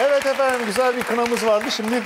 Evet efendim güzel bir kınamız vardı. Şimdi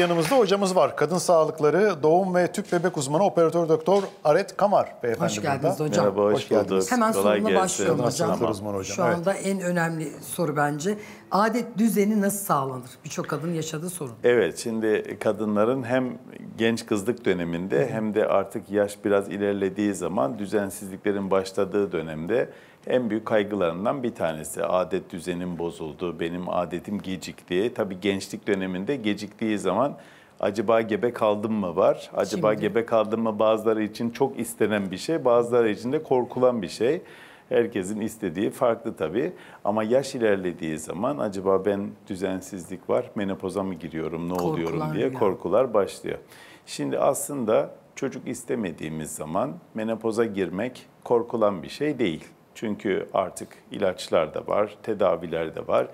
yanımızda hocamız var. Kadın sağlıkları, doğum ve tüp bebek uzmanı operatör doktor Aret Kamar beyefendi Hoş geldiniz burada. hocam. Merhaba, hoş, hoş geldiniz. bulduk. Hemen Kolay sorumla başlıyorum hocam. Uzman hocam. Şu anda evet. en önemli soru bence. Adet düzeni nasıl sağlanır? Birçok kadın yaşadığı sorun. Evet şimdi kadınların hem genç kızlık döneminde hem de artık yaş biraz ilerlediği zaman düzensizliklerin başladığı dönemde en büyük kaygılarından bir tanesi. Adet düzenim bozuldu, benim adetim gecikti. Tabii gençlik döneminde geciktiği zaman acaba gebe kaldım mı var? Acaba Şimdi. gebe kaldım mı bazıları için çok istenen bir şey, bazıları için de korkulan bir şey. Herkesin istediği farklı tabii ama yaş ilerlediği zaman acaba ben düzensizlik var, menopoza mı giriyorum, ne korkular oluyorum diye ya. korkular başlıyor. Şimdi aslında çocuk istemediğimiz zaman menopoza girmek korkulan bir şey değil. Çünkü artık ilaçlar da var, tedaviler de var.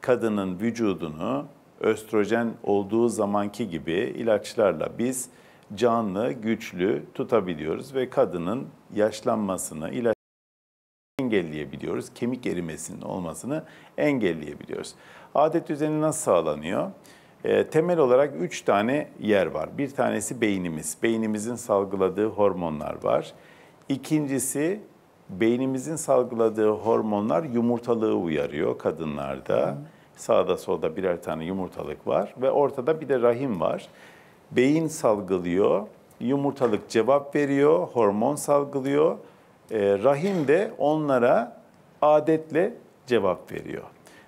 Kadının vücudunu östrojen olduğu zamanki gibi ilaçlarla biz canlı, güçlü tutabiliyoruz ve kadının yaşlanmasını ilaç engelleyebiliyoruz. Kemik erimesinin olmasını engelleyebiliyoruz. Adet düzeni nasıl sağlanıyor? E, temel olarak üç tane yer var. Bir tanesi beynimiz. Beynimizin salgıladığı hormonlar var. İkincisi beynimizin salgıladığı hormonlar yumurtalığı uyarıyor kadınlarda. Hı. Sağda solda birer tane yumurtalık var ve ortada bir de rahim var. Beyin salgılıyor, yumurtalık cevap veriyor, hormon salgılıyor. E, rahim de onlara adetle cevap veriyor.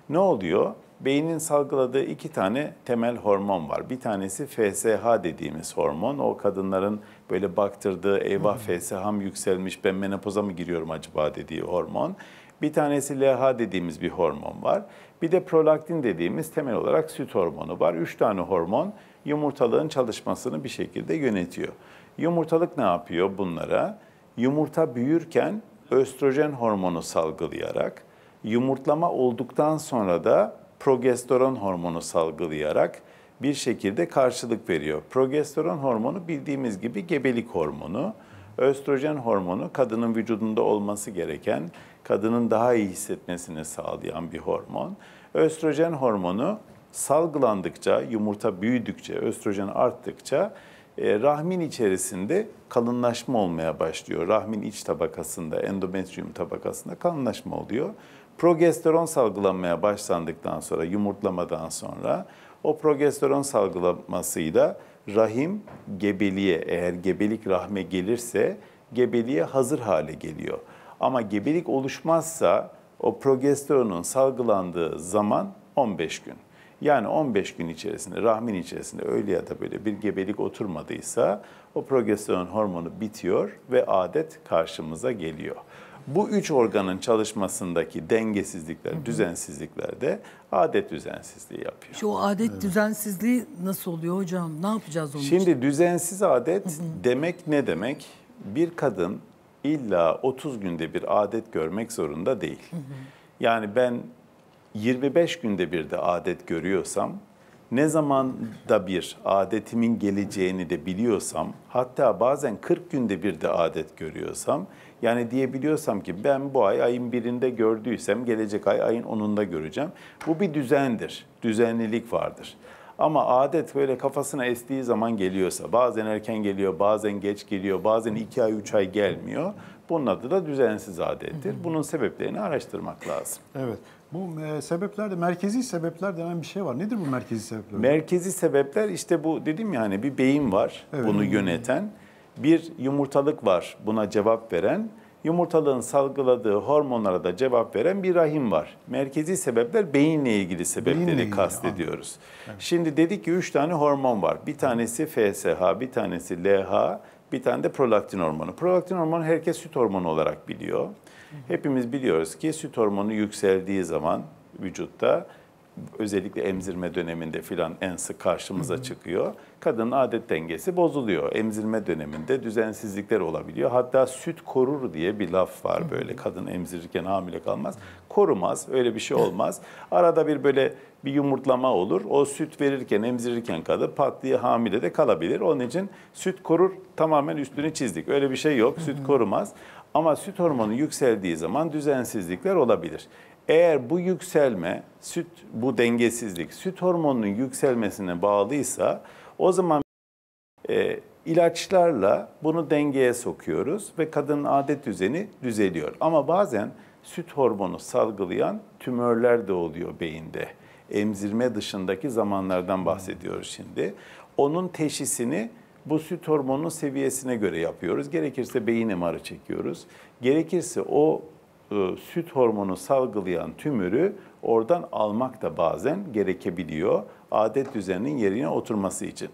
Ne oluyor? Beynin salgıladığı iki tane temel hormon var. Bir tanesi FSH dediğimiz hormon. O kadınların böyle baktırdığı eyvah FSH'm yükselmiş ben menopoza mı giriyorum acaba dediği hormon. Bir tanesi LH dediğimiz bir hormon var. Bir de prolaktin dediğimiz temel olarak süt hormonu var. Üç tane hormon yumurtalığın çalışmasını bir şekilde yönetiyor. Yumurtalık ne yapıyor bunlara? Yumurta büyürken östrojen hormonu salgılayarak, yumurtlama olduktan sonra da progesteron hormonu salgılayarak bir şekilde karşılık veriyor. Progesteron hormonu bildiğimiz gibi gebelik hormonu. Östrojen hormonu kadının vücudunda olması gereken, kadının daha iyi hissetmesini sağlayan bir hormon. Östrojen hormonu salgılandıkça, yumurta büyüdükçe, östrojen arttıkça e, rahmin içerisinde kalınlaşma olmaya başlıyor. Rahmin iç tabakasında, endometrium tabakasında kalınlaşma oluyor. Progesteron salgılanmaya başlandıktan sonra, yumurtlamadan sonra o progesteron salgılamasıyla rahim gebeliğe eğer gebelik rahme gelirse gebeliğe hazır hale geliyor. Ama gebelik oluşmazsa o progesteronun salgılandığı zaman 15 gün. Yani 15 gün içerisinde rahmin içerisinde öyle ya da böyle bir gebelik oturmadıysa o progesteron hormonu bitiyor ve adet karşımıza geliyor. Bu üç organın çalışmasındaki dengesizlikler, düzensizlikler de adet düzensizliği yapıyor. Şu adet evet. düzensizliği nasıl oluyor hocam? Ne yapacağız onun Şimdi için? düzensiz adet Hı-hı. demek ne demek? Bir kadın illa 30 günde bir adet görmek zorunda değil. Hı-hı. Yani ben 25 günde bir de adet görüyorsam ne zaman da bir adetimin geleceğini de biliyorsam, hatta bazen 40 günde bir de adet görüyorsam, yani diyebiliyorsam ki ben bu ay ayın birinde gördüysem gelecek ay ayın onunda göreceğim. Bu bir düzendir, düzenlilik vardır. Ama adet böyle kafasına estiği zaman geliyorsa, bazen erken geliyor, bazen geç geliyor, bazen iki ay, üç ay gelmiyor. Bunun adı da düzensiz adettir. Bunun sebeplerini araştırmak lazım. Evet. Bu e, sebeplerde merkezi sebepler denen bir şey var. Nedir bu merkezi sebepler? Merkezi sebepler işte bu dedim ya hani bir beyin var evet. bunu yöneten. Bir yumurtalık var buna cevap veren. Yumurtalığın salgıladığı hormonlara da cevap veren bir rahim var. Merkezi sebepler beyinle ilgili sebepleri beyinle kastediyoruz. Evet. Şimdi dedik ki 3 tane hormon var. Bir tanesi FSH, bir tanesi LH, bir tane de prolaktin hormonu. Prolaktin hormonu herkes süt hormonu olarak biliyor. Hepimiz biliyoruz ki süt hormonu yükseldiği zaman vücutta özellikle emzirme döneminde filan en sık karşımıza çıkıyor. Kadının adet dengesi bozuluyor. Emzirme döneminde düzensizlikler olabiliyor. Hatta süt korur diye bir laf var böyle. Kadın emzirirken hamile kalmaz. Korumaz, öyle bir şey olmaz. Arada bir böyle bir yumurtlama olur. O süt verirken, emzirirken kadın pat diye hamile de kalabilir. Onun için süt korur tamamen üstünü çizdik. Öyle bir şey yok. Süt korumaz. Ama süt hormonu yükseldiği zaman düzensizlikler olabilir. Eğer bu yükselme, süt bu dengesizlik süt hormonunun yükselmesine bağlıysa o zaman e, ilaçlarla bunu dengeye sokuyoruz ve kadının adet düzeni düzeliyor. Ama bazen süt hormonu salgılayan tümörler de oluyor beyinde. Emzirme dışındaki zamanlardan bahsediyoruz şimdi. Onun teşhisini bu süt hormonunun seviyesine göre yapıyoruz. Gerekirse beyin emarı çekiyoruz. Gerekirse o e, süt hormonu salgılayan tümörü oradan almak da bazen gerekebiliyor. Adet düzeninin yerine oturması için.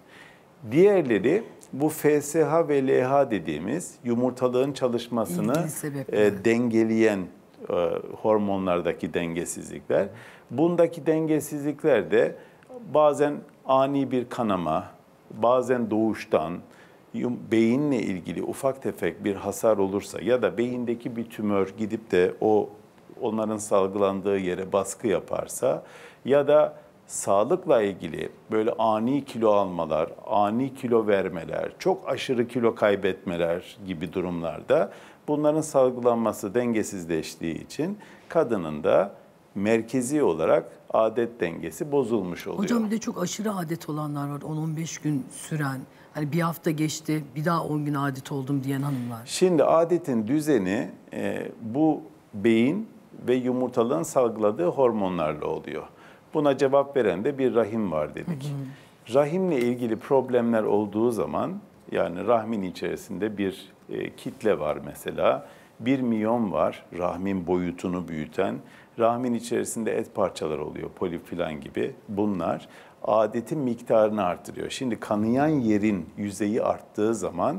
Diğerleri bu FSH ve LH dediğimiz yumurtalığın çalışmasını e, dengeleyen e, hormonlardaki dengesizlikler. Bundaki dengesizlikler de bazen ani bir kanama, bazen doğuştan, beyinle ilgili ufak tefek bir hasar olursa ya da beyindeki bir tümör gidip de o onların salgılandığı yere baskı yaparsa ya da sağlıkla ilgili böyle ani kilo almalar, ani kilo vermeler, çok aşırı kilo kaybetmeler gibi durumlarda bunların salgılanması dengesizleştiği için kadının da merkezi olarak adet dengesi bozulmuş oluyor. Hocam bir de çok aşırı adet olanlar var. 10-15 gün süren Hani bir hafta geçti, bir daha 10 gün adet oldum diyen hanımlar. Şimdi adetin düzeni e, bu beyin ve yumurtalığın salgıladığı hormonlarla oluyor. Buna cevap veren de bir rahim var dedik. Hı hı. Rahimle ilgili problemler olduğu zaman yani rahmin içerisinde bir e, kitle var mesela. Bir miyon var rahmin boyutunu büyüten. Rahmin içerisinde et parçaları oluyor polip filan gibi bunlar adetin miktarını artırıyor. Şimdi kanayan yerin yüzeyi arttığı zaman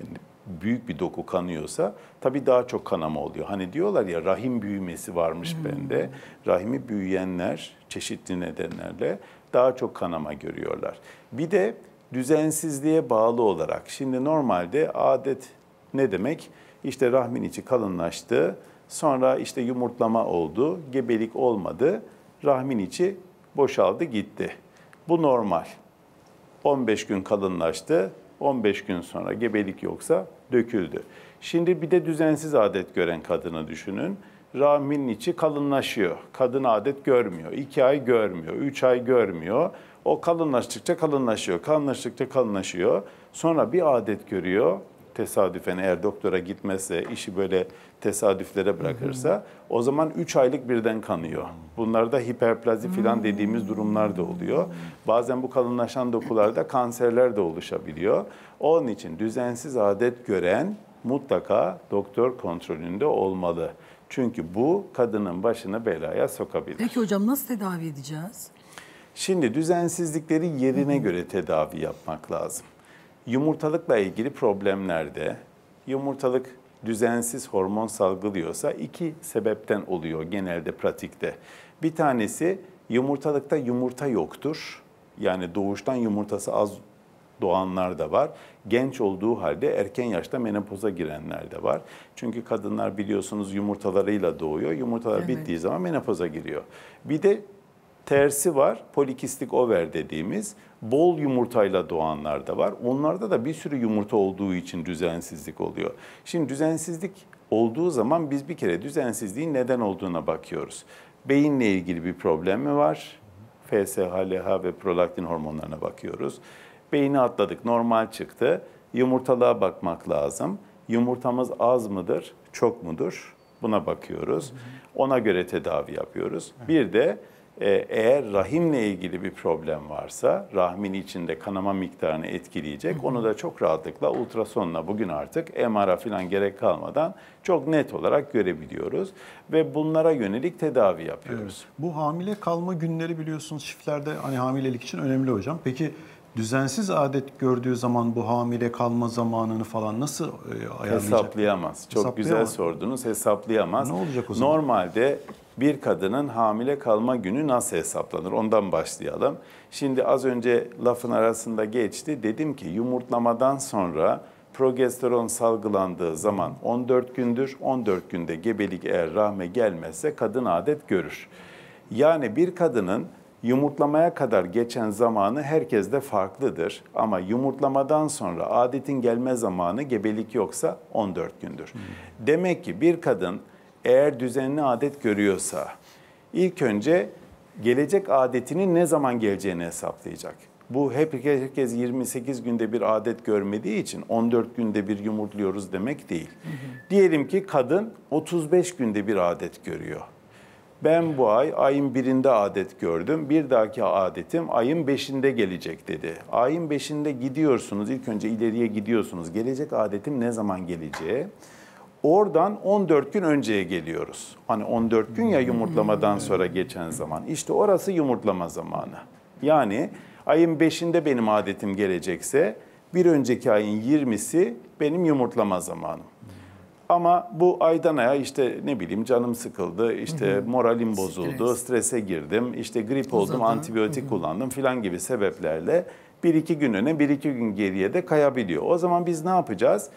yani büyük bir doku kanıyorsa tabii daha çok kanama oluyor. Hani diyorlar ya rahim büyümesi varmış hmm. bende. Rahimi büyüyenler çeşitli nedenlerle daha çok kanama görüyorlar. Bir de düzensizliğe bağlı olarak şimdi normalde adet ne demek? İşte rahmin içi kalınlaştı. Sonra işte yumurtlama oldu, gebelik olmadı. Rahmin içi boşaldı gitti. Bu normal. 15 gün kalınlaştı, 15 gün sonra gebelik yoksa döküldü. Şimdi bir de düzensiz adet gören kadını düşünün. Rahmin içi kalınlaşıyor. Kadın adet görmüyor. 2 ay görmüyor, 3 ay görmüyor. O kalınlaştıkça kalınlaşıyor, kalınlaştıkça kalınlaşıyor. Sonra bir adet görüyor, tesadüfen eğer doktora gitmezse, işi böyle tesadüflere bırakırsa o zaman 3 aylık birden kanıyor. Bunlarda hiperplazi filan dediğimiz durumlar da oluyor. Bazen bu kalınlaşan dokularda kanserler de oluşabiliyor. Onun için düzensiz adet gören mutlaka doktor kontrolünde olmalı. Çünkü bu kadının başını belaya sokabilir. Peki hocam nasıl tedavi edeceğiz? Şimdi düzensizlikleri yerine göre tedavi yapmak lazım. Yumurtalıkla ilgili problemlerde yumurtalık düzensiz hormon salgılıyorsa iki sebepten oluyor genelde pratikte. Bir tanesi yumurtalıkta yumurta yoktur. Yani doğuştan yumurtası az doğanlar da var. Genç olduğu halde erken yaşta menopoza girenler de var. Çünkü kadınlar biliyorsunuz yumurtalarıyla doğuyor. Yumurtalar evet. bittiği zaman menopoza giriyor. Bir de Tersi var polikistik over dediğimiz bol yumurtayla doğanlar da var. Onlarda da bir sürü yumurta olduğu için düzensizlik oluyor. Şimdi düzensizlik olduğu zaman biz bir kere düzensizliğin neden olduğuna bakıyoruz. Beyinle ilgili bir problem mi var? FSH, LH ve prolaktin hormonlarına bakıyoruz. Beyni atladık, normal çıktı. Yumurtalığa bakmak lazım. Yumurtamız az mıdır, çok mudur? Buna bakıyoruz. Ona göre tedavi yapıyoruz. Bir de e, eğer rahimle ilgili bir problem varsa rahmin içinde kanama miktarını etkileyecek. Onu da çok rahatlıkla ultrasonla bugün artık MR'a falan gerek kalmadan çok net olarak görebiliyoruz ve bunlara yönelik tedavi yapıyoruz. Evet. Bu hamile kalma günleri biliyorsunuz çiftlerde hani hamilelik için önemli hocam. Peki düzensiz adet gördüğü zaman bu hamile kalma zamanını falan nasıl e, ayarlayacak? Hesaplayamaz. Çok hesaplayamaz. güzel sordunuz. Hesaplayamaz. Ne olacak o zaman? Normalde bir kadının hamile kalma günü nasıl hesaplanır? Ondan başlayalım. Şimdi az önce lafın arasında geçti. Dedim ki yumurtlamadan sonra progesteron salgılandığı zaman 14 gündür. 14 günde gebelik eğer rahme gelmezse kadın adet görür. Yani bir kadının yumurtlamaya kadar geçen zamanı herkes de farklıdır. Ama yumurtlamadan sonra adetin gelme zamanı gebelik yoksa 14 gündür. Demek ki bir kadın eğer düzenli adet görüyorsa ilk önce gelecek adetinin ne zaman geleceğini hesaplayacak. Bu hep herkes 28 günde bir adet görmediği için 14 günde bir yumurtluyoruz demek değil. Hı hı. Diyelim ki kadın 35 günde bir adet görüyor. Ben bu ay ayın birinde adet gördüm. Bir dahaki adetim ayın beşinde gelecek dedi. Ayın beşinde gidiyorsunuz. İlk önce ileriye gidiyorsunuz. Gelecek adetim ne zaman geleceği. Oradan 14 gün önceye geliyoruz. Hani 14 gün ya yumurtlamadan sonra geçen zaman. İşte orası yumurtlama zamanı. Yani ayın 5'inde benim adetim gelecekse bir önceki ayın 20'si benim yumurtlama zamanım. Ama bu aydan aya işte ne bileyim canım sıkıldı, işte hı hı. moralim bozuldu, Stres. strese girdim, işte grip oldum, antibiyotik hı hı. kullandım filan gibi sebeplerle bir iki gün öne, bir iki gün geriye de kayabiliyor. O zaman biz ne yapacağız?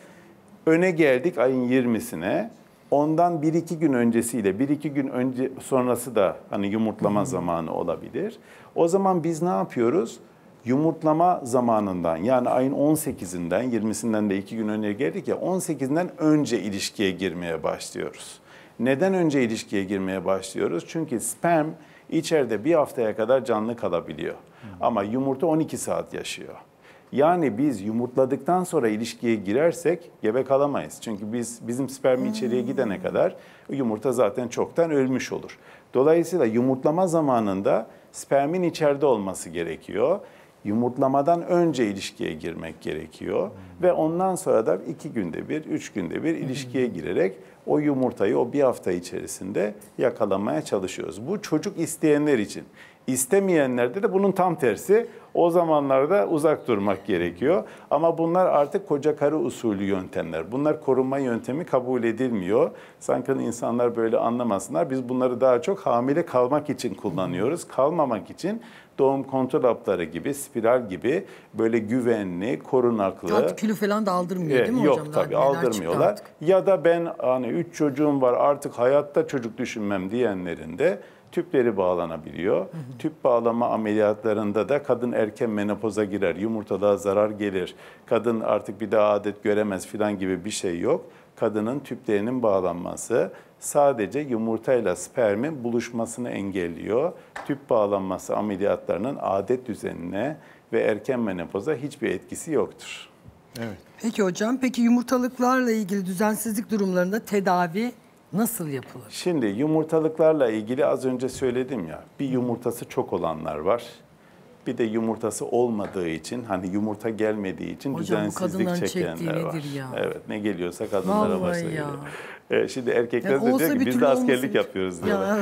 Öne geldik ayın 20'sine. Ondan 1-2 gün öncesiyle 1-2 gün önce sonrası da hani yumurtlama zamanı olabilir. O zaman biz ne yapıyoruz? Yumurtlama zamanından yani ayın 18'inden 20'sinden de 2 gün önce geldik ya 18'inden önce ilişkiye girmeye başlıyoruz. Neden önce ilişkiye girmeye başlıyoruz? Çünkü sperm içeride bir haftaya kadar canlı kalabiliyor. Ama yumurta 12 saat yaşıyor. Yani biz yumurtladıktan sonra ilişkiye girersek gebe kalamayız. Çünkü biz bizim spermi hmm. içeriye gidene kadar yumurta zaten çoktan ölmüş olur. Dolayısıyla yumurtlama zamanında spermin içeride olması gerekiyor. Yumurtlamadan önce ilişkiye girmek gerekiyor hmm. ve ondan sonra da iki günde bir, üç günde bir ilişkiye hmm. girerek o yumurtayı o bir hafta içerisinde yakalamaya çalışıyoruz. Bu çocuk isteyenler için. İstemeyenlerde de bunun tam tersi. O zamanlarda uzak durmak gerekiyor. Ama bunlar artık koca karı usulü yöntemler. Bunlar korunma yöntemi kabul edilmiyor. Sanki insanlar böyle anlamasınlar. Biz bunları daha çok hamile kalmak için kullanıyoruz. Kalmamak için doğum kontrol hapları gibi, spiral gibi böyle güvenli, korunaklı. Artık kilo falan da aldırmıyor evet, değil mi yok, hocam? Yok tabii aldırmıyorlar. Ya da ben hani üç çocuğum var artık hayatta çocuk düşünmem diyenlerinde. de tüpleri bağlanabiliyor. Hı hı. Tüp bağlama ameliyatlarında da kadın erken menopoza girer, yumurtalığa zarar gelir, kadın artık bir daha adet göremez filan gibi bir şey yok. Kadının tüplerinin bağlanması sadece yumurtayla spermin buluşmasını engelliyor. Tüp bağlanması ameliyatlarının adet düzenine ve erken menopoza hiçbir etkisi yoktur. Evet. Peki hocam, peki yumurtalıklarla ilgili düzensizlik durumlarında tedavi Nasıl yapılır? Şimdi yumurtalıklarla ilgili az önce söyledim ya. Bir yumurtası çok olanlar var. Bir de yumurtası olmadığı için hani yumurta gelmediği için Hocam, düzensizlik çekenler var. Nedir ya? Evet ne geliyorsa kadınlara Vallahi başlıyor. Evet, şimdi erkekler yani de diyor ki biz de askerlik olmasın. yapıyoruz diyorlar.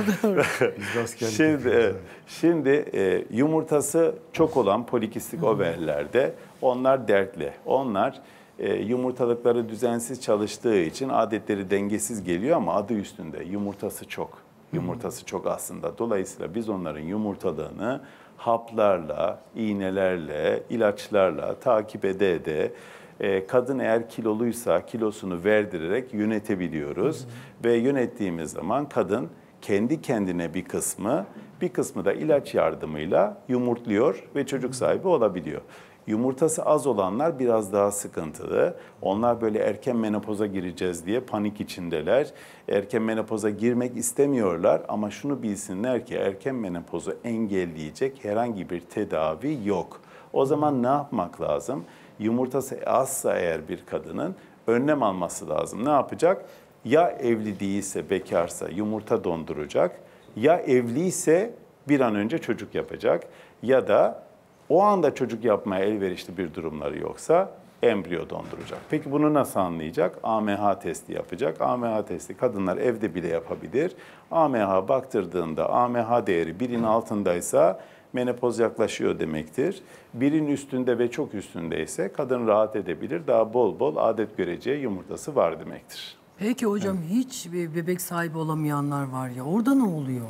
biz de askerlik şimdi, e, Şimdi e, yumurtası çok olan polikistik Hı. overlerde onlar dertli. Onlar e, yumurtalıkları düzensiz çalıştığı için adetleri dengesiz geliyor ama adı üstünde yumurtası çok. Yumurtası çok aslında. Dolayısıyla biz onların yumurtalığını haplarla, iğnelerle, ilaçlarla takip ede ede e, kadın eğer kiloluysa kilosunu verdirerek yönetebiliyoruz. Hı Ve yönettiğimiz zaman kadın kendi kendine bir kısmı, bir kısmı da ilaç yardımıyla yumurtluyor ve çocuk sahibi olabiliyor. Yumurtası az olanlar biraz daha sıkıntılı. Onlar böyle erken menopoza gireceğiz diye panik içindeler. Erken menopoza girmek istemiyorlar ama şunu bilsinler ki erken menopozu engelleyecek herhangi bir tedavi yok. O zaman ne yapmak lazım? Yumurtası azsa eğer bir kadının önlem alması lazım. Ne yapacak? Ya evli değilse, bekarsa yumurta donduracak ya evliyse bir an önce çocuk yapacak ya da o anda çocuk yapmaya elverişli bir durumları yoksa embriyo donduracak. Peki bunu nasıl anlayacak? AMH testi yapacak. AMH testi kadınlar evde bile yapabilir. AMH baktırdığında AMH değeri birin altındaysa menopoz yaklaşıyor demektir. Birin üstünde ve çok üstünde ise kadın rahat edebilir. Daha bol bol adet göreceği yumurtası var demektir. Peki hocam Hı. hiç bebek sahibi olamayanlar var ya orada ne oluyor?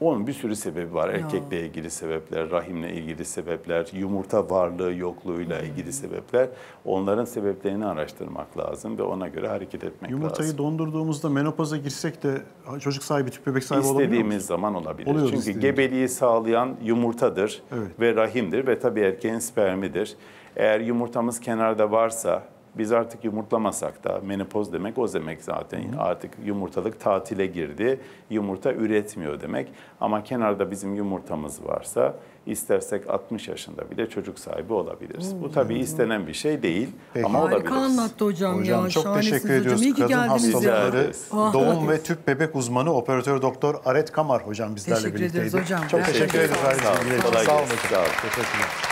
Onun bir sürü sebebi var. Erkekle ilgili sebepler, rahimle ilgili sebepler, yumurta varlığı yokluğuyla hmm. ilgili sebepler. Onların sebeplerini araştırmak lazım ve ona göre hareket etmek Yumurtayı lazım. Yumurtayı dondurduğumuzda menopoza girsek de çocuk sahibi, tüp bebek sahibi olabilir İstediğimiz zaman olabilir. Oluyoruz Çünkü istediğimiz. gebeliği sağlayan yumurtadır evet. ve rahimdir ve tabii erkeğin spermidir. Eğer yumurtamız kenarda varsa biz artık yumurtlamasak da menopoz demek o demek zaten. Hı. Artık yumurtalık tatile girdi. Yumurta üretmiyor demek. Ama kenarda bizim yumurtamız varsa istersek 60 yaşında bile çocuk sahibi olabiliriz. Hmm. Bu tabii istenen bir şey değil Peki. ama olabilir. olabiliriz. anlattı hocam, hocam ya. Çok teşekkür hocam. ediyoruz. İyi ki Kadın geldiniz. hastalıkları ah, doğum ve tüp bebek uzmanı operatör doktor Aret Kamar hocam bizlerle teşekkür birlikteydi. Teşekkür ederiz hocam. Çok teşekkür, teşekkür ederiz. Sağ olun. Sağ olun hocam. Sağ olun. Teşekkürler.